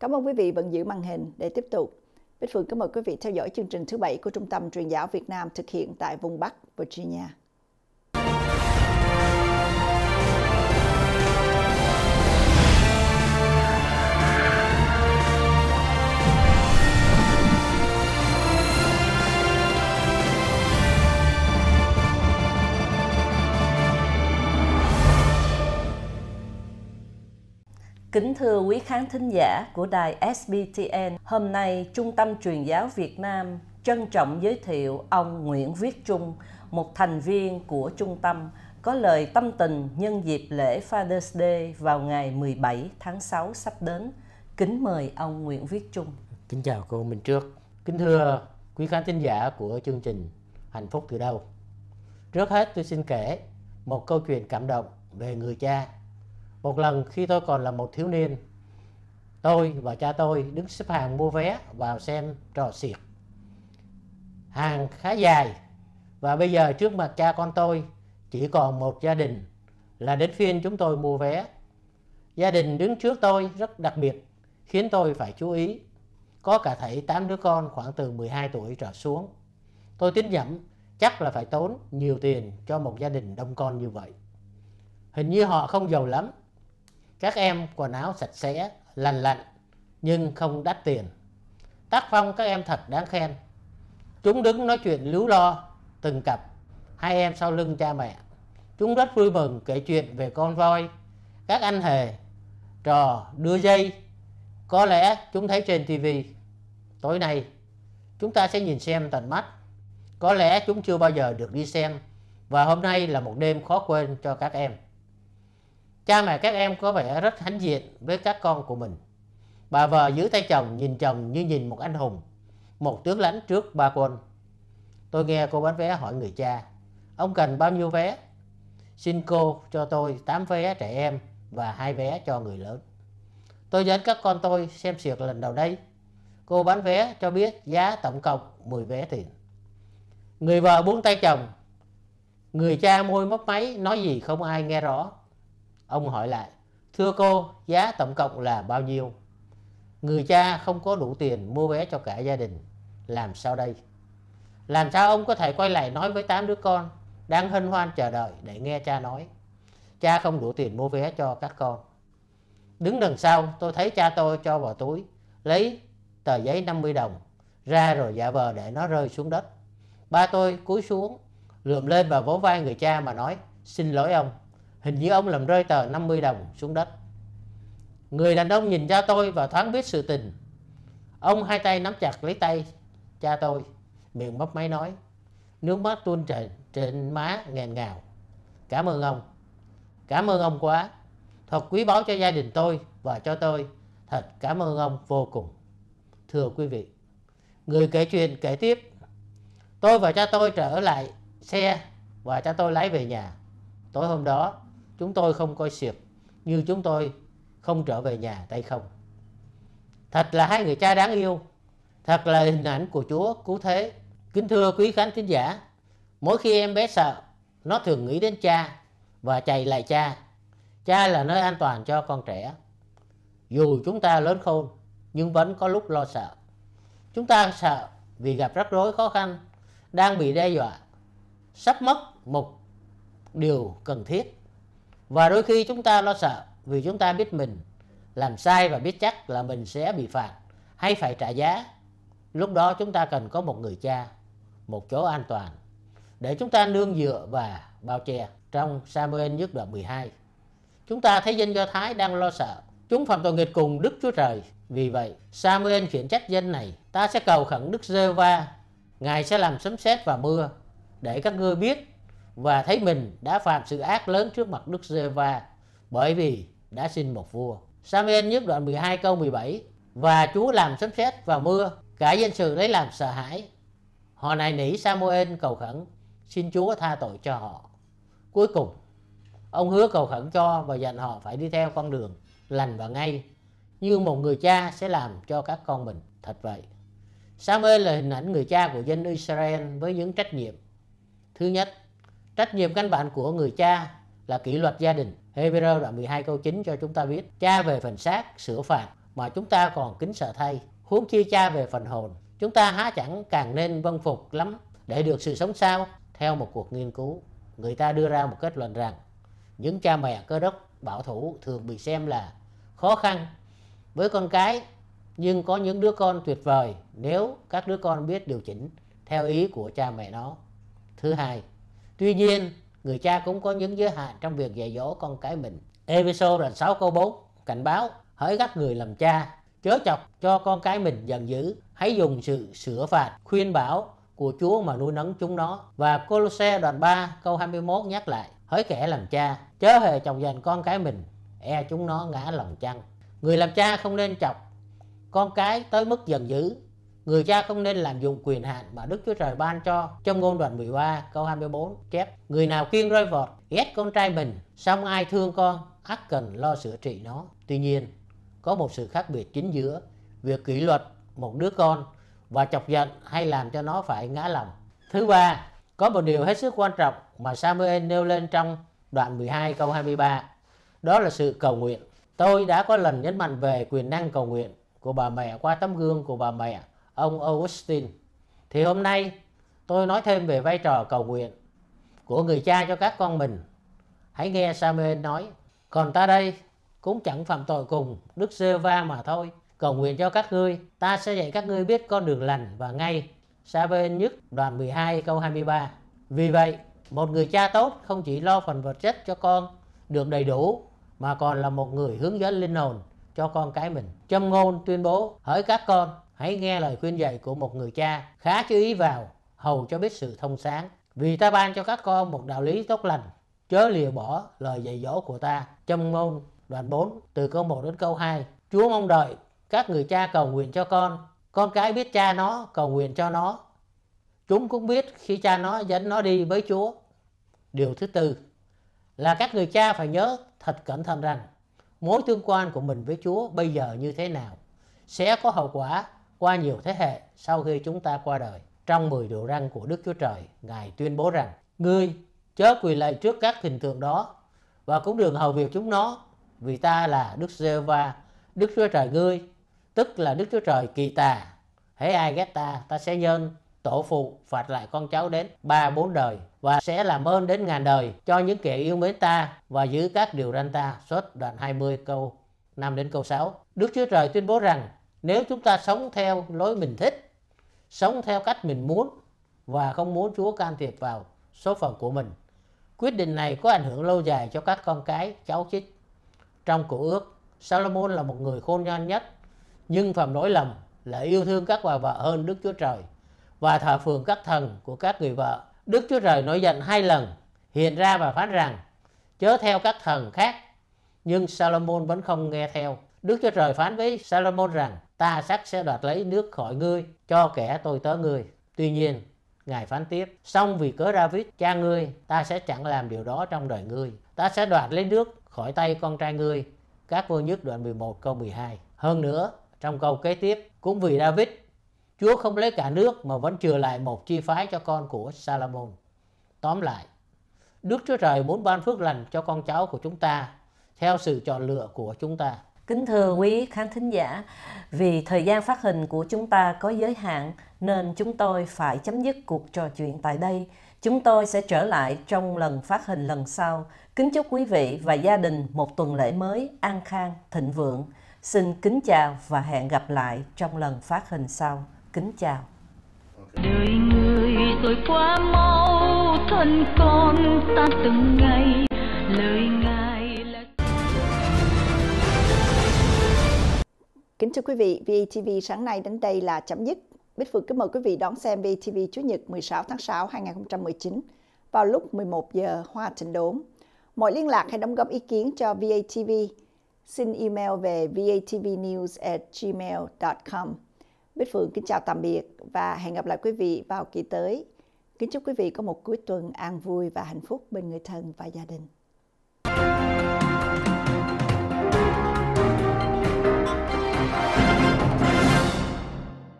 Cảm ơn quý vị vẫn giữ màn hình để tiếp tục. Bích Phượng cảm ơn quý vị theo dõi chương trình thứ bảy của Trung tâm Truyền giáo Việt Nam thực hiện tại vùng Bắc Virginia. Kính thưa quý khán thính giả của đài SBTN, hôm nay Trung tâm Truyền giáo Việt Nam trân trọng giới thiệu ông Nguyễn Viết Trung, một thành viên của trung tâm có lời tâm tình nhân dịp lễ Father's Day vào ngày 17 tháng 6 sắp đến. Kính mời ông Nguyễn Viết Trung. Kính chào cô Minh Trước. Kính thưa quý khán thính giả của chương trình Hạnh phúc từ đâu. Trước hết tôi xin kể một câu chuyện cảm động về người cha một lần khi tôi còn là một thiếu niên, tôi và cha tôi đứng xếp hàng mua vé vào xem trò xiệt. Hàng khá dài và bây giờ trước mặt cha con tôi chỉ còn một gia đình là đến phiên chúng tôi mua vé. Gia đình đứng trước tôi rất đặc biệt khiến tôi phải chú ý. Có cả thảy 8 đứa con khoảng từ 12 tuổi trở xuống. Tôi tính nhẩm chắc là phải tốn nhiều tiền cho một gia đình đông con như vậy. Hình như họ không giàu lắm các em quần áo sạch sẽ, lành lặn nhưng không đắt tiền. Tác phong các em thật đáng khen. Chúng đứng nói chuyện líu lo, từng cặp, hai em sau lưng cha mẹ. Chúng rất vui mừng kể chuyện về con voi, các anh hề, trò, đưa dây. Có lẽ chúng thấy trên tivi. Tối nay, chúng ta sẽ nhìn xem tận mắt. Có lẽ chúng chưa bao giờ được đi xem và hôm nay là một đêm khó quên cho các em. Cha mẹ các em có vẻ rất hãnh diện với các con của mình. Bà vợ giữ tay chồng nhìn chồng như nhìn một anh hùng, một tướng lãnh trước ba quân. Tôi nghe cô bán vé hỏi người cha, ông cần bao nhiêu vé? Xin cô cho tôi 8 vé trẻ em và hai vé cho người lớn. Tôi dẫn các con tôi xem xược lần đầu đây. Cô bán vé cho biết giá tổng cộng 10 vé tiền. Người vợ buông tay chồng. Người cha môi mấp máy nói gì không ai nghe rõ. Ông hỏi lại, thưa cô, giá tổng cộng là bao nhiêu? Người cha không có đủ tiền mua vé cho cả gia đình. Làm sao đây? Làm sao ông có thể quay lại nói với tám đứa con đang hân hoan chờ đợi để nghe cha nói. Cha không đủ tiền mua vé cho các con. Đứng đằng sau, tôi thấy cha tôi cho vào túi, lấy tờ giấy 50 đồng, ra rồi giả vờ để nó rơi xuống đất. Ba tôi cúi xuống, lượm lên và vỗ vai người cha mà nói, xin lỗi ông, Hình như ông làm rơi tờ 50 đồng xuống đất Người đàn ông nhìn cha tôi và thoáng biết sự tình Ông hai tay nắm chặt lấy tay cha tôi Miệng mấp máy nói Nước mắt tuôn trên, trên má nghẹn ngào Cảm ơn ông Cảm ơn ông quá Thật quý báu cho gia đình tôi và cho tôi Thật cảm ơn ông vô cùng Thưa quý vị Người kể chuyện kể tiếp Tôi và cha tôi trở lại xe và cha tôi lái về nhà. Tối hôm đó, chúng tôi không coi xiệp như chúng tôi không trở về nhà tay không thật là hai người cha đáng yêu thật là hình ảnh của chúa cứu thế kính thưa quý khán thính giả mỗi khi em bé sợ nó thường nghĩ đến cha và chạy lại cha cha là nơi an toàn cho con trẻ dù chúng ta lớn khôn nhưng vẫn có lúc lo sợ chúng ta sợ vì gặp rắc rối khó khăn đang bị đe dọa sắp mất một điều cần thiết và đôi khi chúng ta lo sợ vì chúng ta biết mình làm sai và biết chắc là mình sẽ bị phạt hay phải trả giá lúc đó chúng ta cần có một người cha một chỗ an toàn để chúng ta nương dựa và bao che trong Samuel nhất đoạn 12 chúng ta thấy dân Do Thái đang lo sợ chúng phạm tội nghịch cùng Đức Chúa Trời vì vậy Samuel khiển trách dân này ta sẽ cầu khẩn Đức Giê-va Ngài sẽ làm sấm sét và mưa để các ngươi biết và thấy mình đã phạm sự ác lớn trước mặt Đức giê va bởi vì đã xin một vua. Samuel nhất đoạn 12 câu 17 Và Chúa làm sấm sét và mưa, cả dân sự lấy làm sợ hãi. Họ này nỉ Samuel cầu khẩn, xin Chúa tha tội cho họ. Cuối cùng, ông hứa cầu khẩn cho và dặn họ phải đi theo con đường lành và ngay, như một người cha sẽ làm cho các con mình. Thật vậy. Samuel là hình ảnh người cha của dân Israel với những trách nhiệm. Thứ nhất, Trách nhiệm căn bản của người cha là kỷ luật gia đình. Hebrew đoạn 12 câu 9 cho chúng ta biết cha về phần xác sửa phạt mà chúng ta còn kính sợ thay. Huống chi cha về phần hồn, chúng ta há chẳng càng nên vâng phục lắm để được sự sống sao? Theo một cuộc nghiên cứu, người ta đưa ra một kết luận rằng những cha mẹ cơ đốc bảo thủ thường bị xem là khó khăn với con cái nhưng có những đứa con tuyệt vời nếu các đứa con biết điều chỉnh theo ý của cha mẹ nó. Thứ hai, Tuy nhiên, người cha cũng có những giới hạn trong việc dạy dỗ con cái mình. Eveso đoạn 6 câu 4 cảnh báo hỡi các người làm cha chớ chọc cho con cái mình giận dữ hãy dùng sự sửa phạt khuyên bảo của Chúa mà nuôi nấng chúng nó và Colosse đoạn 3 câu 21 nhắc lại hỡi kẻ làm cha chớ hề chồng dành con cái mình e chúng nó ngã lòng chăng người làm cha không nên chọc con cái tới mức giận dữ Người cha không nên làm dụng quyền hạn mà Đức Chúa Trời ban cho trong ngôn đoạn 13 câu 24 chép Người nào kiêng rơi vọt, ghét con trai mình, xong ai thương con, ác cần lo sửa trị nó. Tuy nhiên, có một sự khác biệt chính giữa việc kỷ luật một đứa con và chọc giận hay làm cho nó phải ngã lòng. Thứ ba, có một điều hết sức quan trọng mà Samuel nêu lên trong đoạn 12 câu 23, đó là sự cầu nguyện. Tôi đã có lần nhấn mạnh về quyền năng cầu nguyện của bà mẹ qua tấm gương của bà mẹ ông Augustine. Thì hôm nay tôi nói thêm về vai trò cầu nguyện của người cha cho các con mình. Hãy nghe Samuel nói, còn ta đây cũng chẳng phạm tội cùng Đức giê va mà thôi. Cầu nguyện cho các ngươi, ta sẽ dạy các ngươi biết con đường lành và ngay. Samuel nhất đoạn 12 câu 23. Vì vậy, một người cha tốt không chỉ lo phần vật chất cho con được đầy đủ mà còn là một người hướng dẫn linh hồn cho con cái mình. Châm ngôn tuyên bố hỡi các con hãy nghe lời khuyên dạy của một người cha khá chú ý vào hầu cho biết sự thông sáng vì ta ban cho các con một đạo lý tốt lành chớ liều bỏ lời dạy dỗ của ta trong ngôn đoạn 4 từ câu 1 đến câu 2 Chúa mong đợi các người cha cầu nguyện cho con con cái biết cha nó cầu nguyện cho nó chúng cũng biết khi cha nó dẫn nó đi với Chúa điều thứ tư là các người cha phải nhớ thật cẩn thận rằng mối tương quan của mình với Chúa bây giờ như thế nào sẽ có hậu quả qua nhiều thế hệ sau khi chúng ta qua đời. Trong 10 điều răn của Đức Chúa Trời, Ngài tuyên bố rằng, Ngươi chớ quỳ lạy trước các hình tượng đó và cũng đừng hầu việc chúng nó, vì ta là Đức giê va Đức Chúa Trời ngươi, tức là Đức Chúa Trời kỳ tà. hãy ai ghét ta, ta sẽ nhân tổ phụ phạt lại con cháu đến ba bốn đời và sẽ làm ơn đến ngàn đời cho những kẻ yêu mến ta và giữ các điều răn ta. Xuất đoạn 20 câu 5 đến câu 6. Đức Chúa Trời tuyên bố rằng nếu chúng ta sống theo lối mình thích sống theo cách mình muốn và không muốn Chúa can thiệp vào số phận của mình quyết định này có ảnh hưởng lâu dài cho các con cái cháu chích trong cổ ước Salomon là một người khôn ngoan nhất nhưng phạm lỗi lầm là yêu thương các bà vợ hơn Đức Chúa Trời và thờ phượng các thần của các người vợ. Đức Chúa Trời nổi giận hai lần, hiện ra và phán rằng, chớ theo các thần khác. Nhưng Salomon vẫn không nghe theo. Đức Chúa Trời phán với Salomon rằng, ta sắc sẽ đoạt lấy nước khỏi ngươi cho kẻ tôi tớ ngươi tuy nhiên Ngài phán tiếp, song vì cớ David, cha ngươi, ta sẽ chẳng làm điều đó trong đời ngươi. Ta sẽ đoạt lấy nước khỏi tay con trai ngươi. Các vua nhất đoạn 11 câu 12. Hơn nữa, trong câu kế tiếp, cũng vì David, Chúa không lấy cả nước mà vẫn chừa lại một chi phái cho con của Salomon. Tóm lại, Đức Chúa Trời muốn ban phước lành cho con cháu của chúng ta theo sự chọn lựa của chúng ta. Kính thưa quý khán thính giả, vì thời gian phát hình của chúng ta có giới hạn nên chúng tôi phải chấm dứt cuộc trò chuyện tại đây. Chúng tôi sẽ trở lại trong lần phát hình lần sau. Kính chúc quý vị và gia đình một tuần lễ mới an khang, thịnh vượng. Xin kính chào và hẹn gặp lại trong lần phát hình sau. Kính chào. Đời người tôi quá mau thân con ta từng ngày lời ngài Kính thưa quý vị, VTV sáng nay đến đây là chấm dứt. Bích Phượng kính mời quý vị đón xem VTV Chủ nhật 16 tháng 6 2019 vào lúc 11 giờ Hoa Trình Đốn. Mọi liên lạc hay đóng góp ý kiến cho VATV xin email về vatvnews@gmail.com. Bích Phượng kính chào tạm biệt và hẹn gặp lại quý vị vào kỳ tới. Kính chúc quý vị có một cuối tuần an vui và hạnh phúc bên người thân và gia đình.